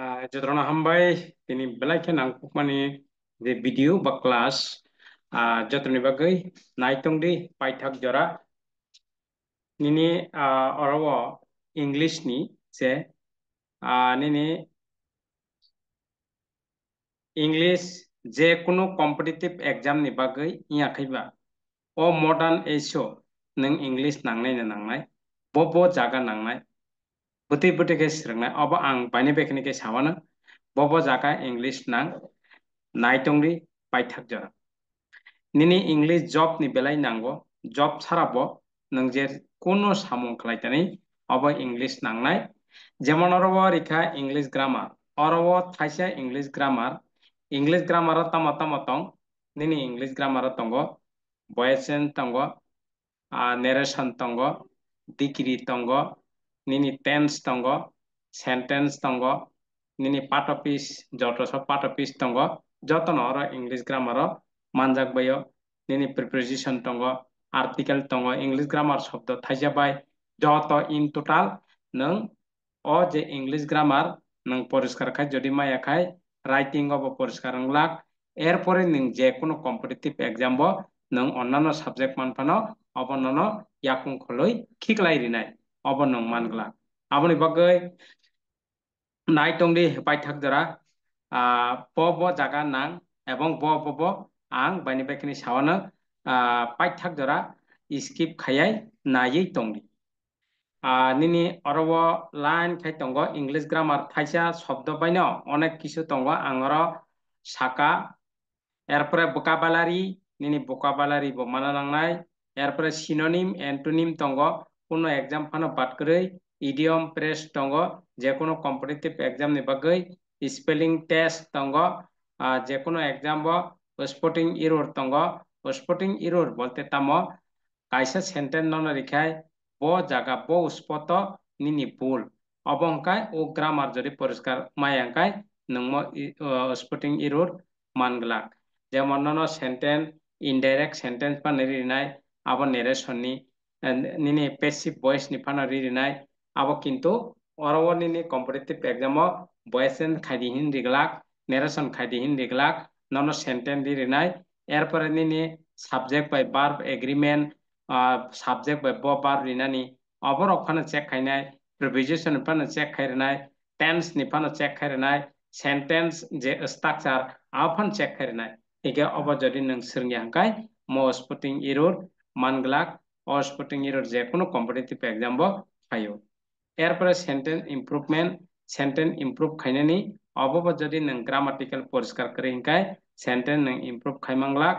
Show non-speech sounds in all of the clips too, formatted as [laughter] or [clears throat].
जत्रोना हामबाय तिनी बेलाखे नांगखुक माने जे भिडियो बा क्लास जत्रोनि बागै नायतोंदि पाइथाक जरा निनि अरव इंग्लिशनि जे निनि इंग्लिश जे कुनु कम्पिटिटिव एग्जामनि बागै इयाखैबा अ मडार्न एसो नों इंग्लिश नांनाय नांनाय बब जागा नांनाय buti buti ke sirangna obo ang paini bekini ke sawana bobo jaka english nang naitongri paithak jara nini english job ni belai nango job sarabo nang je kono samung khlaitani obo english nangnai যেমন অরব রেখা English grammar অরব থাইসা English grammar English grammar তামাতাম তং নিনি English grammar তঙ্গ বয়েসেন তঙ্গ নেরেশন তঙ্গ দিকিরি তঙ্গ nini tense tongo, sentence tongo, nini part of his jotos of part of his tongo, jotonora, English grammar, manjak bayo, nini preposition tongo, article tongo, English grammar of the tajabai, joto in total, nung, o je English grammar, nung poriskarka jodimayakai, writing of a poriskarang lak, airport in jekuno competitive example, nung onana subject manpano, abonono, yakun koloi, kiklai denai. abon nong man gla abon ibagay nai tong di pay thak dara po po jaga nang abong po po po ang bani pa kini sawa na pay thak dara skip khayay nai tong di nini orwa line kay tongo english grammar thay sa sabdo pa nyo onak kisu tongo angro saka erpre vocabulary nini vocabulary bo mananang nai erpre synonym antonym tongo কোনো exam করে idiom phrase টঙ্গ যে কোনো competitive exam निबागै spelling test টঙ্গ যে কোনো exam spotting error টঙ্গ স্পোর্টিং ইরোর বলতে তাম কাইসা সেন্টেন্স নন রেখায় ব জাগা ব উৎপত নিনি ভুল অবংকায় ও গ্রামার যদি পরিষ্কার মায়াঙ্কায় নম স্পোর্টিং ইরোর মানগলাক যেমন নন সেন্টেন্স ইনডাইরেক্ট সেন্টেন্স বা নিরিনায় আবার নেরেশননি নিনে পেসিভ বয়স নিফানা রিরি নাই আবো কিন্তু অরব নিনে কম্পিটিভ এক্সাম বয়স খাইদিহীন রিগলাক নেরেশন খাইদিহীন রিগলাক নন সেন্টেন্স রিরি নাই এরপরে নিনে subject by verb agreement subject by ব বার্ব রিনানি অবর অখানে চেক খাইনাই প্রভিজেশন নিফানে চেক খাইরেনাই টেন্স নিফানে চেক খাইরেনাই সেন্টেন্স যে স্ট্রাকচার আফান চেক খাইরেনাই এগে অব যদি নিয়ে হাঙ্কাই মো স্পুটিং ইরুর মানগ্লাক or spotting error যে কোনো কম্পিটিটিভ এক্সাম খাইও এরপরে সেন্টেন্স ইমপ্রুভমেন্ট সেন্টেন্স ইমপ্রুভ খাইনি অবব যদি নং গ্রামাটিক্যাল পরিষ্কার করে হিংকায় সেন্টেন্স নং ইমপ্রুভ খাইমাংলাক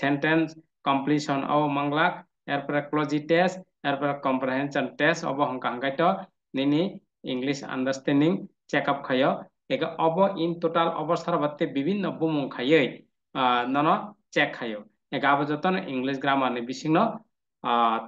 সেন্টেন্স কমপ্লিশন অব মাংলাক এরপরে ক্লোজি টেস্ট এরপরে কম্প্রিহেনশন টেস্ট অব হংকা হাঙ্গাইট নিনি ইংলিশ আন্ডারস্ট্যান্ডিং চেক আপ খাইও একে অব ইন টোটাল অবসর বাদে বিভিন্ন বুমুং খাইয়ে নন চেক খাইও একে আবো যতন ইংলিশ গ্রামারনি বিসিং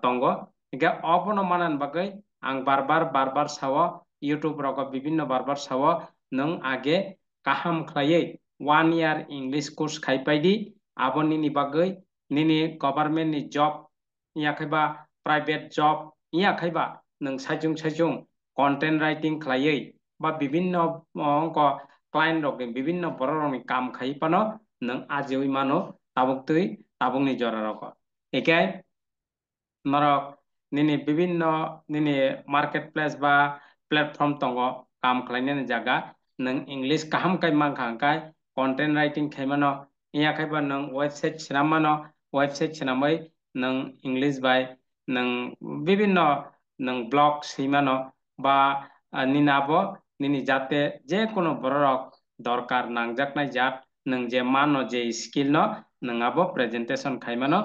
tongo. Ega opono manan bagai ang barbar barbar sawa youtube roko bibinno barbar sawa nung age kaham klaye one year english course kai paidi abon nini bagai nini government ni job iya kai ba private job iya kai ba nung sajung sajung content writing klaye ba bibinno ko client roko bibinno bororo mi kam kai pano nung aje wimano tabuk tui tabung ni jora roko. Ekae okay? নরক নিনি বিভিন্ন নিনি market place বা platform তঙ্গ কাম খাইনে জায়গা নং ইংলিশ কাহাম কাই মাংখাংকাই কন্টেন্ট রাইটিং খাইমানো ইয়া খাইবা নং ওয়েবসাইট সিনামানো ওয়েবসাইট সিনামাই নং ইংলিশ বাই নং বিভিন্ন নং ব্লগ সৈমানো বা নিনাব নিনি যাতে যে কোনো বড় রক দরকার নাংজাকনাই জাত নং যে মানো যে স্কিল ন নঙাবো প্রেজেন্টেশন খাইমানো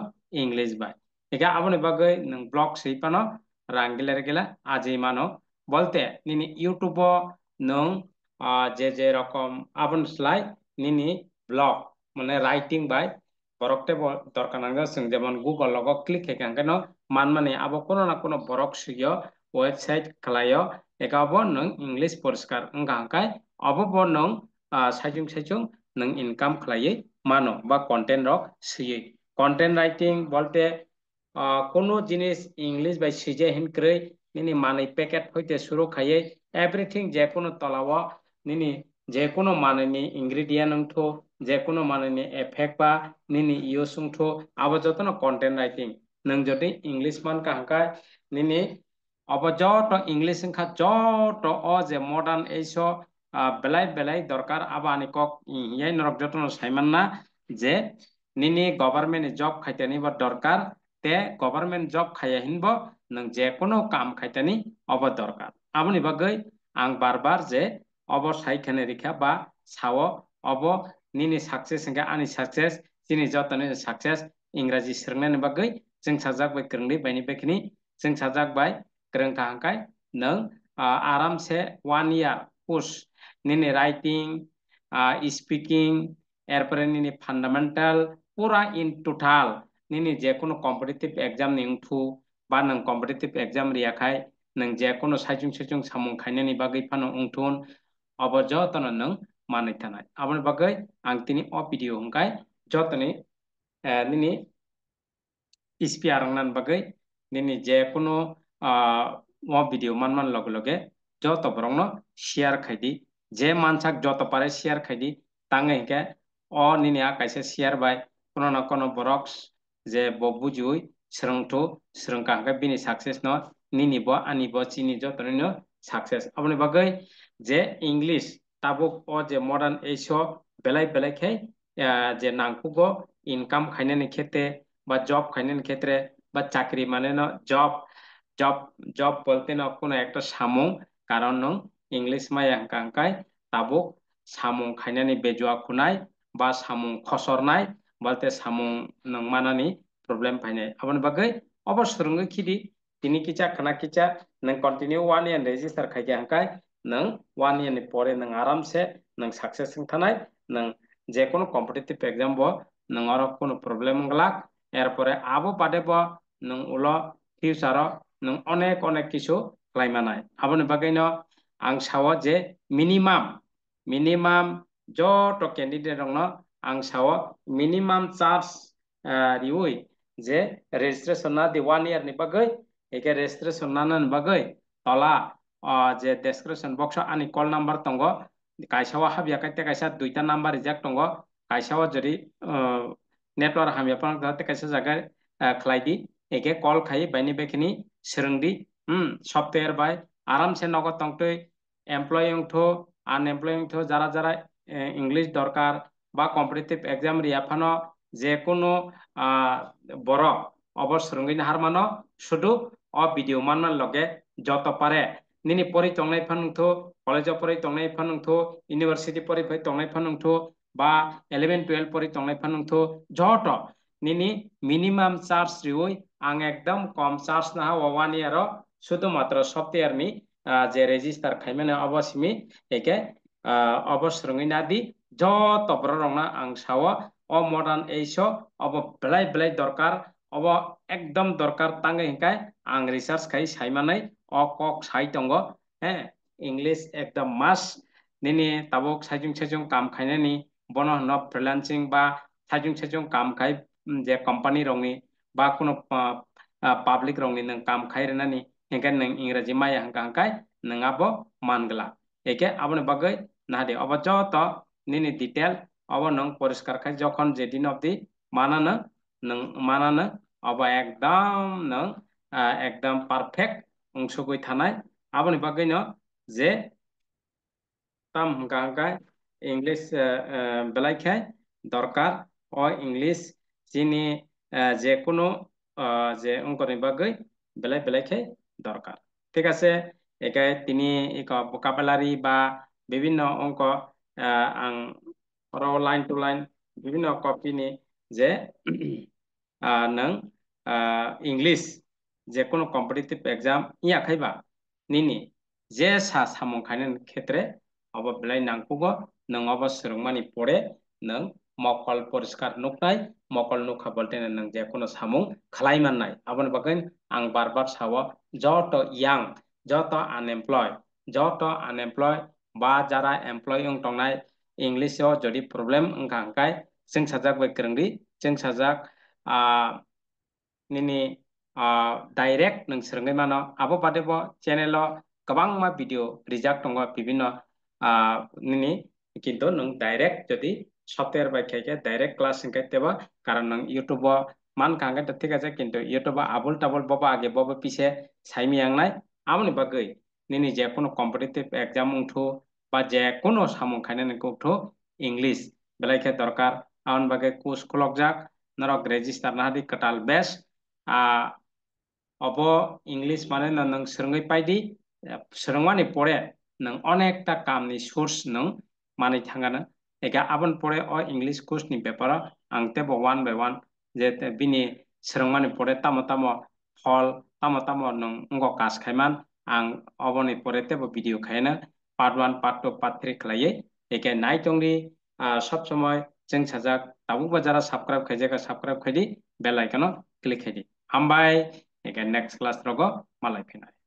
ইংলিশ বাই ಈಗ ಅವನ ಬಗ್ಗೆ ಬ್ಲಾಗ್ ಸೈಪನ ರಾಂಗಿಲರಿಗಿಲ আজিমানো বলতে নিনি ইউটিউব নং যে যে রকম আপন স্লাই নিনি ব্লগ মানে রাইটিং বাই বরকতে দরকার নাঙ্গা সিং যেমন গুগল লগ ক্লিক হে কাঙ্কে ন মান মানে আব কোনো না কোনো বরক সিগিয় ওয়েবসাইট খালায় একা অব নং ইংলিশ পরিষ্কার গাঙ্কাই অব ব নং সাইজুং সাইজুং নং ইনকাম খালাইয়ে মানো বা কন্টেন্ট রক সিয়ে কন্টেন্ট রাইটিং বলতে কোনো জিনিস ইংলিশ বা সিজাই হিন করে নিনি মানে প্যাকেট হইতে শুরু খাইয়ে এভরিথিং যে কোনো তলাব নিনি যে কোনো মানে নি ইনগ্রিডিয়েন্ট অংশ যে কোনো মানে নি এফেক্ট বা নিনি ইয়ো সুংঠ আবজতন কন্টেন্ট রাইটিং নং যদি ইংলিশ মান কাহকা নিনি অবজত ইংলিশ সংখ্যা যত অ যে মডার্ন এইস বেলাই বেলাই দরকার আবা আনি কক ইয়াই নরক যত্ন সাইমান না যে নিনি গভর্নমেন্ট জব খাইতে নিব দরকার তে গভর্নমেন্ট জব খাইয়া হিনব নং যে কোনো কাম খাইতানি অব দরকার আপনি বাগৈ আং বারবার যে অব সাইখানে রেখা বা সাও অব নি সাকসেস হিঙ্গা আনি সাকসেস চিনি যতনি সাকসেস ইংরাজি সেরংনানি বাগৈ जों साजाबाय ग्रोंलि बायनि বেখিনি जों साजाबाय ग्रोंखा हांखाय नों आरामसे वान इयार पुस निनि राइटिं स्पिकिं एरपरे निनि फान्डामेन्टाल पुरा इन टोटाल নিনি যে কোনো কম্পিটিটিভ এক্সাম নিংথু বা নাম কম্পিটিটিভ এক্সাম রিয়াখাই নাম যে কোনো সাইচুং সাইচুং সামুং খাইনানি বাগৈ ফানো উংথুন অব যতন নাম মানে থানাই আমার বাকে আং তিনি অ ভিডিও হংকাই যতনি নিনি ইসপি আরংনান বাকে নিনি যে কোনো অ ভিডিও মান লগে লগে যত বরং শেয়ার খাইদি যে মানসাক যত পারে শেয়ার খাইদি তাঙ্গে হিকে অ নিনি কাইসে শেয়ার বাই কোনো না কোনো বরক্স যে ববুজুই স্ৰংটো শৃংখলাকে বিনি চাকচেছ ন নিনিব আনিব চিনি যতনিনো চাকচেছ আপুনি বাগৈ যে ইংলিছ টাবুক অ যে মডাৰ্ণ এইচ বেলেগ বেলেগ সেই যে নাংকুব ইনকাম খাইনেনি ক্ষেত্ৰে বা জব খাইনেনি ক্ষেত্ৰে বা চাকৰি মানে ন জব জব জব বলতে ন কোনো একটা সামুং কাৰণ নং ইংলিছ মাই এংকাংকাই টাবুক সামুং খাইনেনি বেজোৱা খুনাই বা সামুং খচৰ নাই balte samung nang manani problem paine aban bagai obar surungu kidi tini kicha kana kicha nang continue one and register khaike hankai nang one and pore nang aram se nang success thanai nang যে কোনো competitive exam ব নং or কোনো problem Glück এরপরে আবো পাদে ব নং উল future নং অনেক অনেক কিছু ক্লাইমানাই আবনে বাগাইন আং সাও যে মিনিমাম মিনিমাম যত ক্যান্ডিডেট রং ang minimum charge riwui je registration na di one year ni bagai eke registration na nan bagai tola je description box ani call number tongo kaisawa habya kaite kaisa duita number reject tongo kaisawa jodi network hamya pan date kaisa jaga khlai di eke call khai bani bekini serung di hm software bai আরাম সে নগদ তংটই employing থো আনএমপ্লয়িং থো যারা যারা English দরকার বা competitive exam রিয়াফানো যে কোনো বড় অবসরঙ্গিন হারমানো শুধু অ ভিডিও মানার লগে যত পারে নিনি পরি টংনাই ফানুংথো কলেজ পরি টংনাই ফানুংথো ইউনিভার্সিটি পরি ফই টংনাই ফানুংথো বা ইলেভেন টুয়েলভ পরি টংনাই ফানুংথো যত নিনি মিনিমাম চার্জ রিউই আং একদম কম চার্জ না ওয়ান ইয়ার শুধুমাত্র সফটওয়্যার মি যে রেজিস্টার খাইমেন অবশ্যই একে abo srungi nadi jo topra rongna ang sawa o modern eiso abo belai belai dorkar abo ekdom dorkar tange hinkai ang research kai saimanai o kok sai tongo he english ekdom mas nini tabok sajung sajung kam khaine ni bono no freelancing ba sajung sajung kam khai je company rongi ba kuno public rongi nang kam khai renani hinkai nang ingraji maya hangkai nang abo mangla eke abone bagai নাহাডি अब ज त निनि detail अब नों परिष्कार खाय जखन जेदिन अब्दि मानान नों मानान अब एकदम नों एकदम पारफेक्ट अंशगै थानाय आबनि बागैनो जे তাম গাঙ্গায় ইংলিশ বেলাইখায় দরকার অ ইংলিশ যিনি যে কোনো যে অঙ্কনি বাগৈ বেলাই বেলাইখায় দরকার ঠিক আছে একে তিনি মোকাবেলারি বা বিভিন্ন অংক লাইন টু লাইন বিভিন্ন কপি নি যে [clears throat] নং ইংলিশ যে কোনো কম্পিটিটিভ এক্সাম ই নি নিনি যে সা সামংখানে ক্ষেত্রে অব বিলাই নাংকুগ নব সুরমানী পড়ে নং মকল পরিষ্কার নুকাই মকল নুখা বলতে নাই যে কোনো সামুং খালাইমান নাই আবার বাকেন আং বারবার সাব যত ইয়াং যত আনএমপ্লয় যত আনএমপ্লয় বা যারা এমপ্লয় টাই ইংলিশ যদি প্রবলেম ওখানকাই চিং সাজাক বৈক্রংরি চিং সাজাক নিনি ডাইরেক্ট নসরঙ্গে মানো আবো পাদেব চ্যানেল গবাং মা ভিডিও রিজাক দ বিভিন্ন নিনি কিন্তু ন ডাইরেক্ট যদি সফটওয়্যার বাইখাইকে ডাইরেক্ট ক্লাস সংখ্যা দেব কারণ ন ইউটিউব মান কাঙ্গে ঠিক আছে কিন্তু ইউটিউব আবুল টাবুল বাবা আগে বাবা পিছে সাইমি আংনাই আমনি বাকি నేను যে কোনো কম্পিটিটিভ এক্সাম উঠো বা যে কোনো সামুখানে নাকি উঠো ইংলিশ বেলাইখে দরকার আউন বাকে কোর্স খোলক যাক নরক রেজিস্টার নাহাদি কটাল বেশ অব ইংলিশ মানে নং সরঙ্গই পাইদি সরঙ্গানি পরে নং অনেকটা কামনি সোর্স নং মানে থাঙ্গানো এগা আবন পরে অ ইংলিশ কোর্সনি ব্যাপার আং তেব ওয়ান বাই ওয়ান যে বিনি সরঙ্গানি পরে তামো তামো ফল তামো তামো নং কাজ খাইমান आं अवने परे तेबो भिडियो खायना part one part two part three खालायो एके नाय तंगरी सब समय जों साजाक ताबुबा जारा साबस्क्राइब खायजेगा साबस्क्राइब खायदि बेल आइकन क्लिक खायदि हामबाय एके नेक्स्ट क्लास रगो मालाय फैनाय